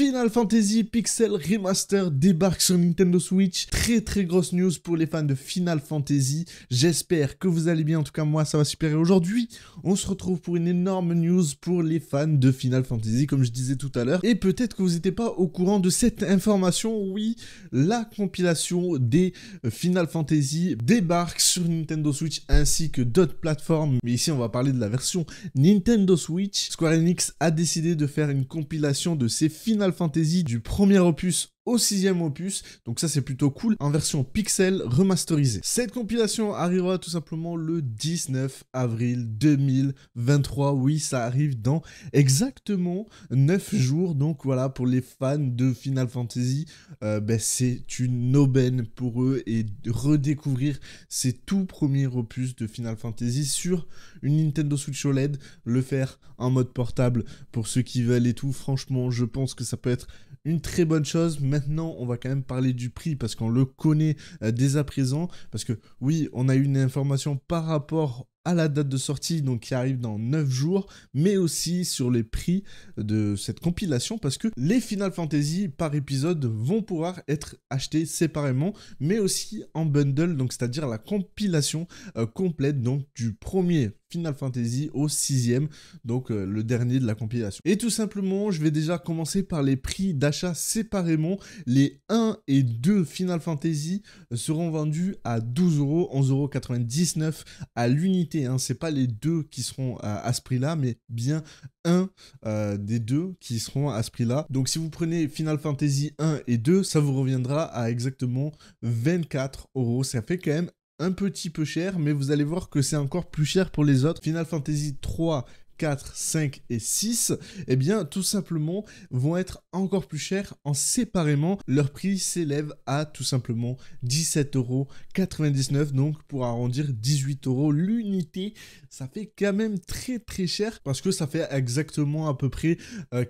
Final Fantasy Pixel Remaster débarque sur Nintendo Switch. Très très grosse news pour les fans de Final Fantasy. J'espère que vous allez bien. En tout cas, moi, ça va super. Et aujourd'hui, on se retrouve pour une énorme news pour les fans de Final Fantasy, comme je disais tout à l'heure. Et peut-être que vous n'étiez pas au courant de cette information. Oui, la compilation des Final Fantasy débarque sur Nintendo Switch ainsi que d'autres plateformes. Mais ici, on va parler de la version Nintendo Switch. Square Enix a décidé de faire une compilation de ses Final Fantasy du premier opus au sixième opus, donc ça c'est plutôt cool, en version pixel remasterisée. Cette compilation arrivera tout simplement le 19 avril 2023, oui ça arrive dans exactement 9 jours, donc voilà, pour les fans de Final Fantasy, euh, ben, c'est une aubaine pour eux et redécouvrir ces tout premiers opus de Final Fantasy sur une Nintendo Switch OLED, le faire en mode portable pour ceux qui veulent et tout, franchement je pense que ça peut être une très bonne chose, maintenant, on va quand même parler du prix parce qu'on le connaît euh, dès à présent. Parce que oui, on a eu une information par rapport à la date de sortie, donc qui arrive dans 9 jours, mais aussi sur les prix de cette compilation, parce que les Final Fantasy par épisode vont pouvoir être achetés séparément, mais aussi en bundle, donc c'est-à-dire la compilation euh, complète donc du premier Final Fantasy au sixième, donc euh, le dernier de la compilation. Et tout simplement, je vais déjà commencer par les prix d'achat séparément. Les 1 et 2 Final Fantasy euh, seront vendus à 12 euros, 99 à l'unité. Ce hein. C'est pas les deux qui seront à, ce prix-là, mais bien un euh, des deux qui seront à ce prix-là. Donc si vous prenez Final Fantasy 1 et 2, ça vous reviendra à exactement 24 euros. Ça fait quand même un petit peu cher, mais vous allez voir que c'est encore plus cher pour les autres. Final Fantasy 3 4, 5 et 6, eh bien tout simplement vont être encore plus chers en séparément. Leur prix s'élève à tout simplement 99 donc pour arrondir 18 euros l'unité. Ça fait quand même très très cher parce que ça fait exactement à peu près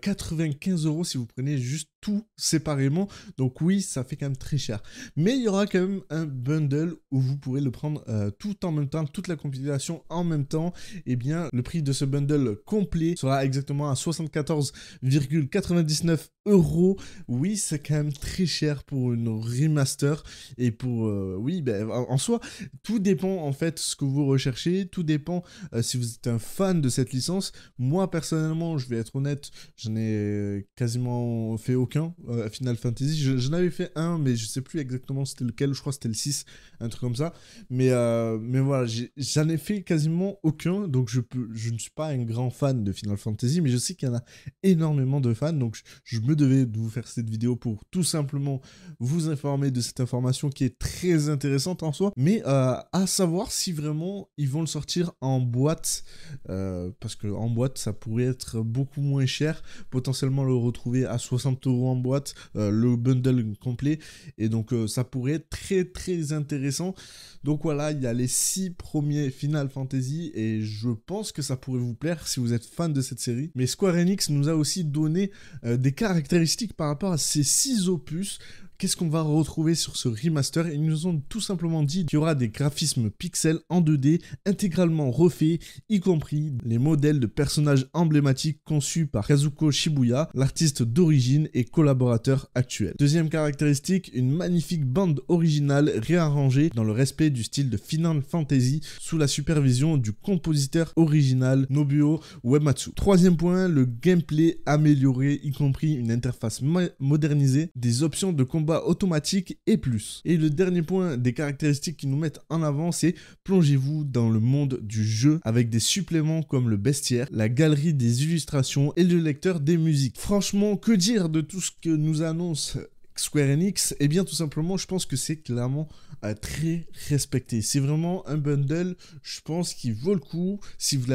95 euh, euros si vous prenez juste tout séparément. Donc oui, ça fait quand même très cher. Mais il y aura quand même un bundle où vous pourrez le prendre euh, tout en même temps, toute la compilation en même temps. Et eh bien, le prix de ce bundle complet sera exactement à 74,99 euros. Oui, c'est quand même très cher pour une remaster. Et pour... Euh, oui, ben, en soi, tout dépend en fait ce que vous recherchez. Tout dépend euh, si vous êtes un fan de cette licence. Moi, personnellement, je vais être honnête, je n'ai quasiment fait aucun euh, Final Fantasy. J'en je avais fait un, mais je sais plus exactement c'était lequel. Je crois que c'était le 6, un truc comme ça. Mais, euh, mais voilà, j'en ai, fait quasiment aucun. Donc je, peux, je ne suis pas un grand fan de Final Fantasy, mais je sais qu'il y en a énormément de fans. Donc je, me devais de vous faire cette vidéo pour tout simplement vous informer de cette information qui est très intéressante en soi. Mais euh, à savoir si vraiment ils vont le sortir en boîte. parce que en boîte, ça pourrait être beaucoup moins cher. Potentiellement le retrouver à 60 euros en boîte, euh, le bundle complet. Et donc euh, ça pourrait être très très intéressant. Donc voilà, il y a les 6 premiers Final Fantasy et je pense que ça pourrait vous plaire si vous êtes fan de cette série. Mais Square Enix nous a aussi donné euh, des caractéristiques par rapport à ces 6 opus. Qu'est-ce qu'on va retrouver sur ce remaster Ils nous ont tout simplement dit qu'il y aura des graphismes pixels en 2D intégralement refaits, y compris les modèles de personnages emblématiques conçus par Kazuko Shibuya, l'artiste d'origine et collaborateur actuel. Deuxième caractéristique, une magnifique bande originale réarrangée dans le respect du style de Final Fantasy sous la supervision du compositeur original Nobuo Uematsu. Troisième point, le gameplay amélioré, y compris une interface modernisée, des options de combat automatique et plus. Et le dernier point des caractéristiques qui nous mettent en avant, c'est plongez-vous dans le monde du jeu avec des suppléments comme le bestiaire, la galerie des illustrations et le lecteur des musiques. Franchement, que dire de tout ce que nous annonce Square Enix Eh bien, tout simplement, je pense que c'est clairement euh, très respecté. C'est vraiment un bundle, je pense, qui vaut le coup. Si vous,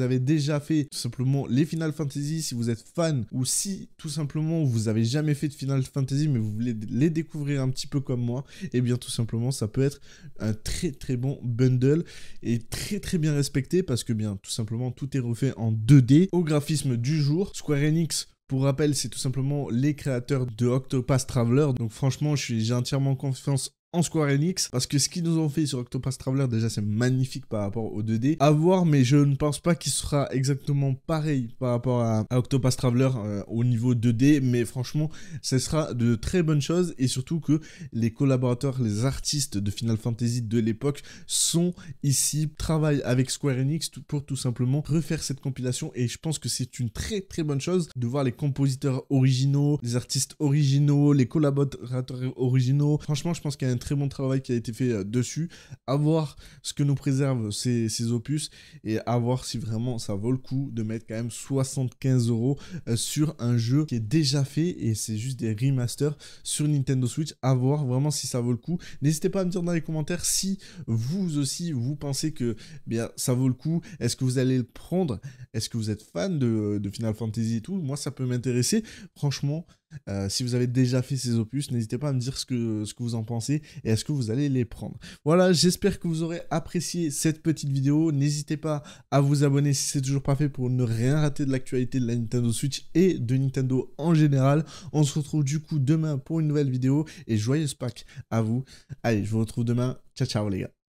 avez déjà fait tout simplement les Final Fantasy, si vous êtes fan, ou si tout simplement vous avez jamais fait de Final Fantasy, mais vous voulez les découvrir un petit peu comme moi, eh bien, tout simplement, ça peut être un très très bon bundle et très très bien respecté parce que, bien, tout simplement, tout est refait en 2D au graphisme du jour. Square Enix pour rappel, c'est tout simplement les créateurs de Octopass Traveler. Donc franchement, j'ai entièrement confiance en Square Enix parce que ce qu'ils nous ont fait sur Octopus Traveler déjà c'est magnifique par rapport au 2D. À voir mais je ne pense pas qu'il sera exactement pareil par rapport à, Octopath Traveler euh, au niveau 2D mais franchement ce sera de très bonnes choses et surtout que les collaborateurs, les artistes de Final Fantasy de l'époque sont ici, travaillent avec Square Enix pour tout simplement refaire cette compilation et je pense que c'est une très très bonne chose de voir les compositeurs originaux, les artistes originaux, les collaborateurs originaux. Franchement je pense qu'il y a un très bon travail qui a été fait euh, dessus. À voir ce que nous préservent ces, opus et à voir si vraiment ça vaut le coup de mettre quand même 75 euros euh, sur un jeu qui est déjà fait et c'est juste des remasters sur Nintendo Switch. À voir vraiment si ça vaut le coup. N'hésitez pas à me dire dans les commentaires si vous aussi vous pensez que eh bien ça vaut le coup. Est-ce que vous allez le prendre Est-ce que vous êtes fan de, de Final Fantasy et tout Moi ça peut m'intéresser. Franchement, euh, si vous avez déjà fait ces opus, n'hésitez pas à me dire ce que, ce que vous en pensez et est-ce que vous allez les prendre. Voilà, j'espère que vous aurez apprécié cette petite vidéo. N'hésitez pas à vous abonner si c'est toujours pas fait pour ne rien rater de l'actualité de la Nintendo Switch et de Nintendo en général. On se retrouve du coup demain pour une nouvelle vidéo et joyeuse pack à vous. Allez, je vous retrouve demain. Ciao, ciao les gars.